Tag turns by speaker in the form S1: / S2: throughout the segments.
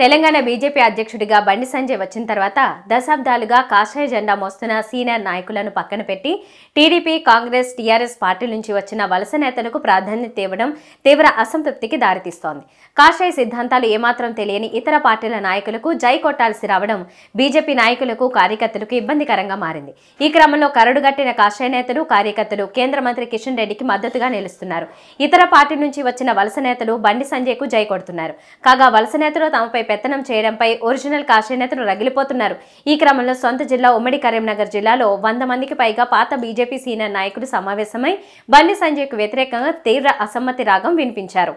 S1: Telangana BJP అధ్యక్షుడిగా బండి సంజయ్ వచ్చిన తర్వాత దశాబ్దాలుగా కాషాయ జెండా మోస్తున్న సీనియర్ నాయకులను పక్కన పెట్టి టీడీపీ కాంగ్రెస్ టీఆర్ఎస్ పార్టీ నుంచి వచ్చిన వలస నేతలకు ప్రాధాన్యత ఇవ్వడం తీవ్ర అసంతృప్తికి దారితీస్తోంది కాషాయ సిద్ధాంతాలు ఏమాత్రం తెలియని ఇతర పార్టీల నాయకులకు జై కొట్టాల్సి రావడం బీజేపీ నాయకులకు కార్యకర్తలకు ఇబ్బందికరంగా మారింది ఈ క్రమంలో కరడుగట్టిన కాషాయ నేతలు కార్యకర్తలు కేంద్ర మంత్రి కిషన్ రెడ్డికి మద్దతుగా నిలుస్తున్నారు ఇతర పార్టీ నుంచి వచ్చిన వలస నేతలు బండి సంజయ్కు జై కొడుతున్నారు కాగా వలస నేతలు తమపై పెత్తనం చేయడంపై ఒరిజినల్ కాశీ నేతలు రగిలిపోతున్నారు ఈ క్రమంలో సొంత జిల్లా ఉమ్మడి కరీంనగర్ జిల్లాలో వంద మందికి పైగా పాత బీజేపీ సీనియర్ నాయకుడు సమావేశమై బండి సంజయ్కు వ్యతిరేకంగా తీవ్ర అసమ్మతి రాగం వినిపించారు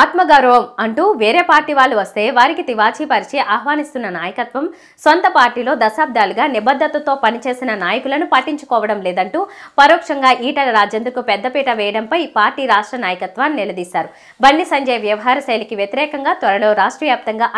S1: ఆత్మగౌరవం అంటూ వేరే పార్టీ వాళ్ళు వస్తే వారికి తివాచీ పరిచి ఆహ్వానిస్తున్న నాయకత్వం సొంత పార్టీలో దశాబ్దాలుగా నిబద్ధతతో పనిచేసిన నాయకులను పట్టించుకోవడం లేదంటూ పరోక్షంగా ఈటల రాజేందర్కు పెద్దపీట వేయడంపై పార్టీ రాష్ట్ర నాయకత్వాన్ని నిలదీశారు బండి సంజయ్ వ్యవహార శైలికి వ్యతిరేకంగా త్వరలో రాష్ట్ర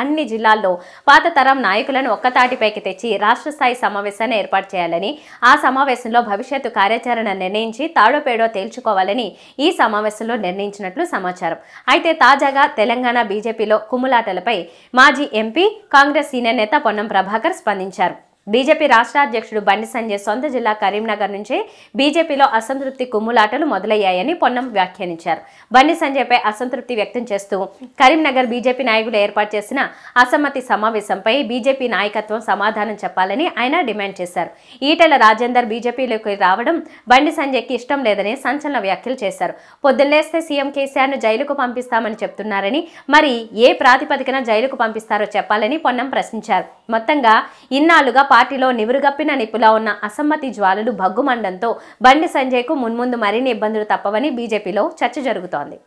S1: అన్ని జిల్లాల్లో పాత తరం నాయకులను ఒక్కతాటిపైకి తెచ్చి రాష్ట్ర స్థాయి సమావేశాన్ని ఏర్పాటు చేయాలని ఆ సమావేశంలో భవిష్యత్తు కార్యాచరణ నిర్ణయించి తాడోపేడో తేల్చుకోవాలని ఈ సమావేశంలో నిర్ణయించినట్లు సమాచారం అయితే తాజాగా తెలంగాణ బీజేపీలో కుమ్ములాటలపై మాజీ ఎంపీ కాంగ్రెస్ సీనియర్ నేత పొన్నం ప్రభాకర్ స్పందించారు బీజేపీ రాష్ట్ర అధ్యక్షుడు బండి సంజయ్ సొంత జిల్లా కరీంనగర్ నుంచే బీజేపీలో అసంతృప్తి కుమ్ములాటలు మొదలయ్యాయని పొన్నం వ్యాఖ్యానించారు బండి సంజయ్పై అసంతృప్తి వ్యక్తం చేస్తూ కరీంనగర్ బీజేపీ నాయకులు ఏర్పాటు చేసిన అసమ్మతి సమావేశంపై బీజేపీ నాయకత్వం సమాధానం చెప్పాలని ఆయన డిమాండ్ చేశారు ఈటెల రాజేందర్ బీజేపీలోకి రావడం బండి సంజయ్కి ఇష్టం లేదని సంచలన వ్యాఖ్యలు చేశారు పొద్దున్నేస్తే సీఎం కేసీఆర్ను జైలుకు పంపిస్తామని చెప్తున్నారని మరి ఏ ప్రాతిపదికన జైలుకు పంపిస్తారో చెప్పాలని పొన్నం ప్రశ్నించారు మొత్తంగా ఇన్నాళ్లుగా పార్టీలో నివురుగప్పిన నిపులా ఉన్న అసమ్మతి జ్వాలలు భగ్గుమండంతో బండి సంజయ్కు మున్ముందు మరిన్ని ఇబ్బందులు తప్పవని బీజేపీలో చర్చ జరుగుతోంది